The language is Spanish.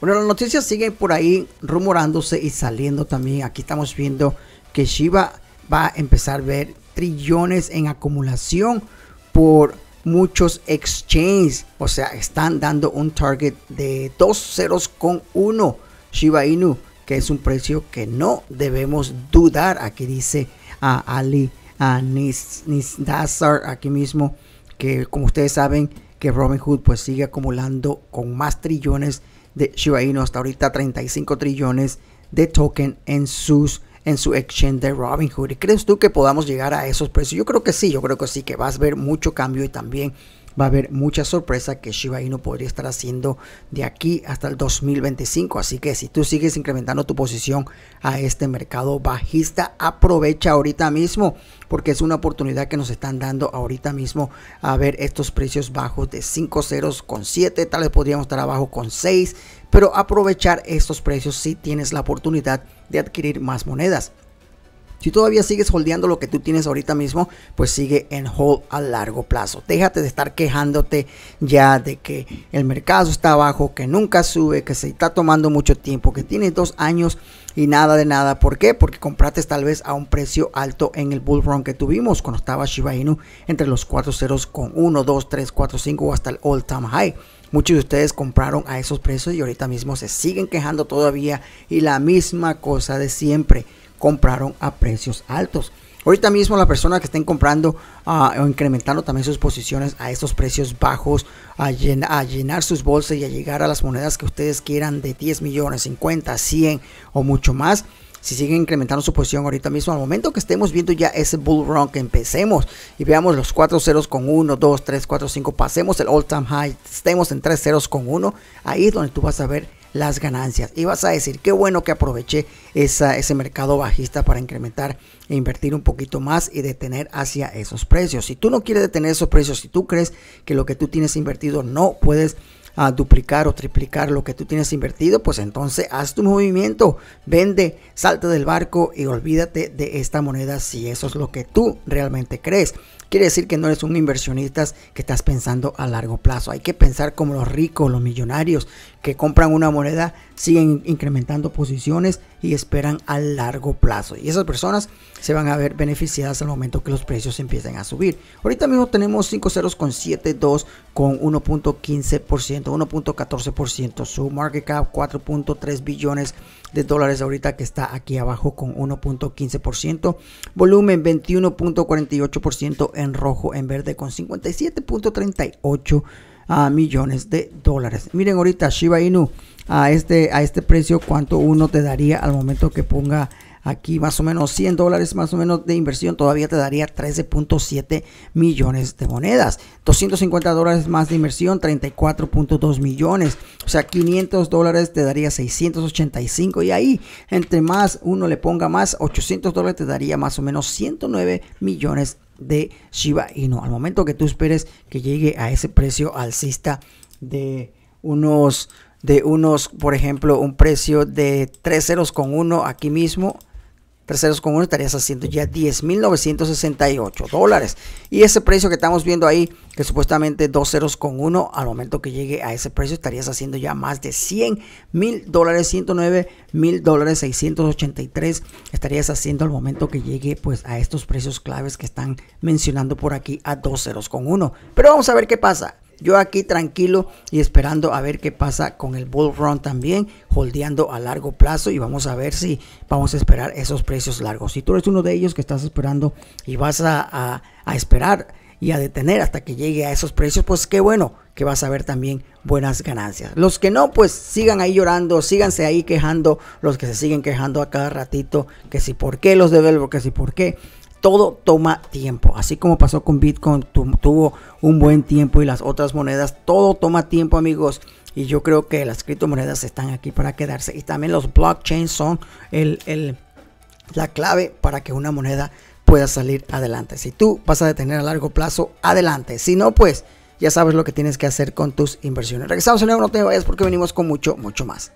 Bueno, las noticias siguen por ahí rumorándose y saliendo también. Aquí estamos viendo que Shiba va a empezar a ver trillones en acumulación por muchos exchanges. O sea, están dando un target de dos ceros con Shiba Inu, que es un precio que no debemos dudar. Aquí dice a Ali, Anis Nisdazar, aquí mismo, que como ustedes saben, que Robinhood pues sigue acumulando con más trillones de Shiba Inu hasta ahorita 35 trillones de token en sus en su exchange de Robinhood. crees tú que podamos llegar a esos precios? Yo creo que sí, yo creo que sí, que vas a ver mucho cambio y también va a haber mucha sorpresa que Shiba Inu podría estar haciendo de aquí hasta el 2025. Así que si tú sigues incrementando tu posición a este mercado bajista, aprovecha ahorita mismo porque es una oportunidad que nos están dando ahorita mismo a ver estos precios bajos de 5 ceros con 7, tal vez podríamos estar abajo con 6, pero aprovechar estos precios si tienes la oportunidad de adquirir más monedas. Si todavía sigues holdeando lo que tú tienes ahorita mismo, pues sigue en hold a largo plazo. Déjate de estar quejándote ya de que el mercado está abajo, que nunca sube, que se está tomando mucho tiempo, que tienes dos años y nada de nada. ¿Por qué? Porque compraste tal vez a un precio alto en el bull run que tuvimos cuando estaba Shiba Inu entre los 4.0 ceros con 1, 2, 3, 4, 5 o hasta el all time high. Muchos de ustedes compraron a esos precios y ahorita mismo se siguen quejando todavía y la misma cosa de siempre compraron a precios altos. Ahorita mismo la persona que estén comprando ah, o incrementando también sus posiciones a estos precios bajos, a, llenar sus bolsas y a llegar a las monedas que ustedes quieran de 10 millones, 50, 100 o mucho más. Si siguen incrementando su posición ahorita mismo, al momento que estemos viendo ya ese bull run, que empecemos y veamos los 4 ceros con 1, 2, 3, 4, 5, pasemos el all time high, estemos en 3 ceros con uno ahí es donde tú vas a ver las ganancias. Y vas a decir, qué bueno que aproveché esa, ese mercado bajista para incrementar e invertir un poquito más y detener hacia esos precios. Si tú no quieres detener esos precios, si tú crees que lo que tú tienes invertido no puedes a duplicar o triplicar lo que tú tienes invertido, pues entonces haz tu movimiento, vende, salta del barco y olvídate de esta moneda si eso es lo que tú realmente crees. Quiere decir que no eres un inversionista que estás pensando a largo plazo. Hay que pensar como los ricos, los millonarios que compran una moneda, siguen incrementando posiciones y esperan a largo plazo. Y esas personas se van a ver beneficiadas al momento que los precios empiecen a subir. Ahorita mismo tenemos 5 ceros con con 1.15% 1.14%. Su market cap 4.3 billones de dólares ahorita que está aquí abajo con 1.15%. Volumen 21.48% en rojo, en verde con 57.38 a ah, millones de dólares. Miren ahorita Shiba Inu a este, a este precio cuánto uno te daría al momento que ponga Aquí más o menos 100 dólares más o menos de inversión todavía te daría 13.7 millones de monedas. 250 dólares más de inversión, 34.2 millones. O sea, 500 dólares te daría 685 y ahí entre más uno le ponga más, 800 dólares te daría más o menos 109 millones de Shiba no Al momento que tú esperes que llegue a ese precio alcista de unos de unos, por ejemplo, un precio de 3 ceros con uno aquí mismo ceros con estarías haciendo ya 10.968 dólares. Y ese precio que estamos viendo ahí, que supuestamente dos ceros con uno, al momento que llegue a ese precio estarías haciendo ya más de 100 mil dólares, 109 mil dólares, 683 estarías haciendo al momento que llegue pues a estos precios claves que están mencionando por aquí a dos Pero vamos a ver qué pasa. Yo aquí tranquilo y esperando a ver qué pasa con el bull run también, holdeando a largo plazo y vamos a ver si vamos a esperar esos precios largos. Si tú eres uno de ellos que estás esperando y vas a, esperar y a detener hasta que llegue a esos precios, pues qué bueno que vas a ver también buenas ganancias. Los que no, pues sigan ahí llorando, síganse ahí quejando, los que se siguen quejando a cada ratito, que si por qué los devuelvo, que si por qué todo toma tiempo. Así como pasó con Bitcoin, tuvo un buen tiempo y las otras monedas, todo toma tiempo, amigos. Y yo creo que las criptomonedas están aquí para quedarse. Y también los blockchains son el, la clave para que una moneda pueda salir adelante. Si tú vas a detener a largo plazo, adelante. Si no, pues ya sabes lo que tienes que hacer con tus inversiones. Regresamos en nuevo, no te vayas porque venimos con mucho, mucho más.